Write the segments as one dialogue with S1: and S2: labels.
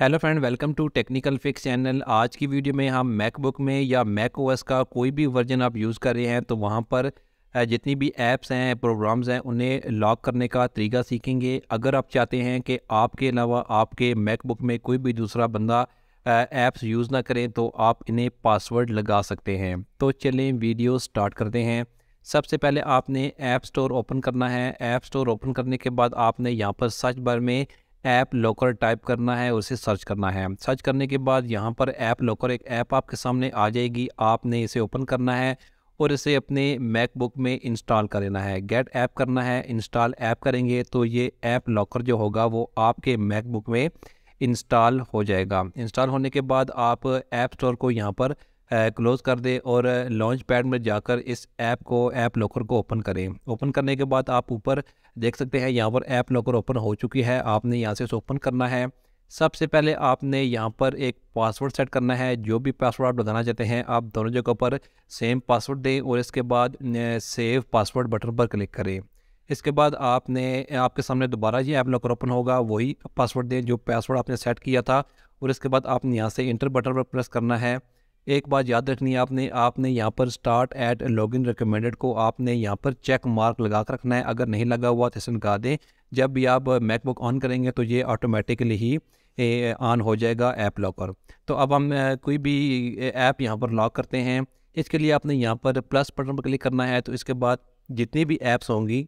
S1: hello friend welcome to technical fix channel आज की video में हम मैकबुक में या मैक ओएस का कोई भी वर्जन आप यूज़ कर रहे हैं तो वहाँ पर जितनी भी ऐप्स हैं प्रोग्राम्स हैं उन्हें लॉक करने का तरीका सीखेंगे अगर आप चाहते हैं कि आपके अलावा आपके मैकबुक में कोई भी दूसरा बंदा ऐप्स यूज़ ना करें तो आप इन्हें पासवर्ड लगा सकते हैं तो चलें वीडियो स्टार्ट करते हैं सबसे पहले आपने ऐप स्टोर ओपन करना है ऐप स्टोर ओपन करने के बाद आपने यहाँ पर सर्च बार में ऐप लॉकर टाइप करना है उसे सर्च करना है सर्च करने के बाद यहाँ पर ऐप लॉकर एक ऐप आपके सामने आ जाएगी आपने इसे ओपन करना है और इसे अपने मैकबुक में इंस्टॉल कर लेना है गेट ऐप करना है इंस्टॉल ऐप करेंगे तो ये ऐप लॉकर जो होगा वो आपके मैकबुक में इंस्टॉल हो जाएगा इंस्टॉल होने के बाद आप ऐप स्टोर को यहाँ पर क्लोज़ कर दें और लॉन्च पैड में जाकर इस ऐप को ऐप लॉकर को ओपन करें ओपन करने के बाद आप ऊपर देख सकते हैं यहाँ पर ऐप लॉकर ओपन हो चुकी है आपने यहाँ से ओपन करना है सबसे पहले आपने यहाँ पर एक पासवर्ड सेट करना है जो भी पासवर्ड आप बताना चाहते हैं आप दोनों जगह पर सेम पासवर्ड दें और इसके बाद सेव पासवर्ड बटन पर क्लिक करें इसके बाद आपने आपके सामने दोबारा ये ऐप लॉकर ओपन होगा वही पासवर्ड दें जो पासवर्ड आपने सेट किया था और इसके बाद आपने यहाँ से इंटर बटन पर प्रेस करना है एक बात याद रखनी है आपने आपने यहाँ पर start at log in recommended को आपने यहाँ पर चेक मार्क लगा कर रखना है अगर नहीं लगा हुआ तो इसे दें जब भी आप मैकबुक ऑन करेंगे तो ये ऑटोमेटिकली ही ऑन हो जाएगा ऐप लॉकर तो अब हम कोई भी ऐप यहाँ पर लॉक करते हैं इसके लिए आपने यहाँ पर प्लस बटन पर क्लिक करना है तो इसके बाद जितनी भी ऐप्स होंगी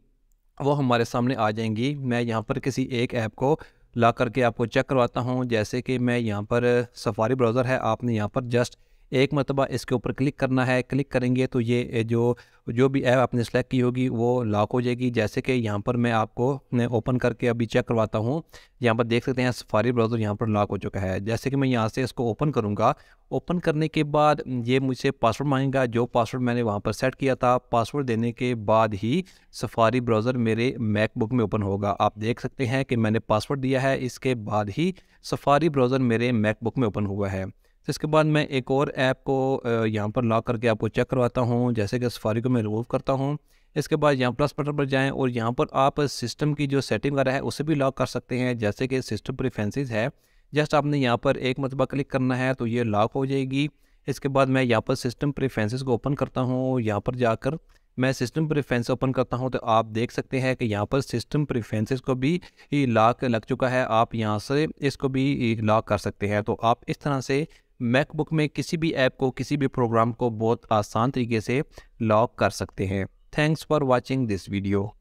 S1: वो हमारे सामने आ जाएंगी मैं यहाँ पर किसी एक ऐप को ला करके आपको चेक करवाता हूँ जैसे कि मैं यहाँ पर सफारी ब्राउज़र है आपने यहाँ पर जस्ट एक मरतबा इसके ऊपर क्लिक करना है क्लिक करेंगे तो ये जो जो भी ऐप आपने सेलेक्ट की होगी वो लॉक हो जाएगी जैसे कि यहाँ पर मैं आपको ओपन करके अभी चेक करवाता हूँ यहाँ पर देख सकते हैं सफारी ब्राउज़र यहाँ पर लॉक हो चुका है जैसे कि मैं यहाँ से इसको ओपन करूँगा ओपन करने के बाद ये मुझसे पासवर्ड मांगेगा जो पासवर्ड मैंने वहाँ पर सेट किया था पासवर्ड देने के बाद ही सफारी ब्राउज़र मेरे मैकबुक में ओपन होगा आप देख सकते हैं कि मैंने पासवर्ड दिया है इसके बाद ही सफारी ब्राउज़र मेरे मैकबुक में ओपन हुआ है तो इसके बाद मैं एक और ऐप को यहाँ पर लॉक करके आपको चेक करवाता हूँ जैसे कि सफारी को मैं रिमूव करता हूँ इसके बाद यहाँ प्लस बटन पर जाएं और यहाँ पर आप सिस्टम की जो सेटिंग वगैरह है उसे भी लॉक कर सकते हैं जैसे कि सिस्टम प्रिफ्रेंसेस है जस्ट आपने यहाँ पर एक मतबा क्लिक करना है तो ये लॉक हो जाएगी इसके बाद मैं यहाँ पर सिस्टम प्रिफ्रेंसेस को ओपन करता हूँ यहाँ पर जाकर मैं सिस्टम प्रिफ्रेंस ओपन करता हूँ तो आप देख सकते हैं कि यहाँ पर सिस्टम प्रिफ्रेंसेस को भी लॉक लग चुका है आप यहाँ से इसको भी लॉक कर सकते हैं तो आप इस तरह से मैकबुक में किसी भी ऐप को किसी भी प्रोग्राम को बहुत आसान तरीके से लॉक कर सकते हैं thanks for watching this video